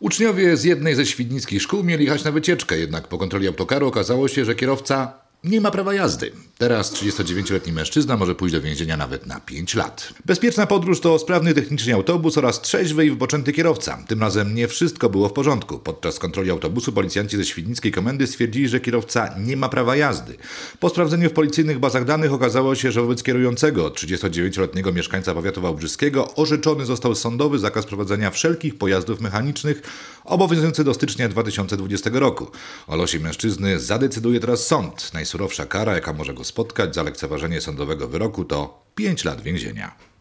Uczniowie z jednej ze świdnickich szkół mieli jechać na wycieczkę, jednak po kontroli autokaru okazało się, że kierowca nie ma prawa jazdy. Teraz 39-letni mężczyzna może pójść do więzienia nawet na 5 lat. Bezpieczna podróż to sprawny technicznie autobus oraz trzeźwy i wypoczęty kierowca. Tym razem nie wszystko było w porządku. Podczas kontroli autobusu policjanci ze Świdnickiej Komendy stwierdzili, że kierowca nie ma prawa jazdy. Po sprawdzeniu w policyjnych bazach danych okazało się, że wobec kierującego 39-letniego mieszkańca powiatu wałbrzyskiego orzeczony został sądowy zakaz prowadzenia wszelkich pojazdów mechanicznych obowiązujący do stycznia 2020 roku. O losie mężczyzny zadecyduje teraz sąd. Najsurowsza kara, jaka może go spotkać za lekceważenie sądowego wyroku to 5 lat więzienia.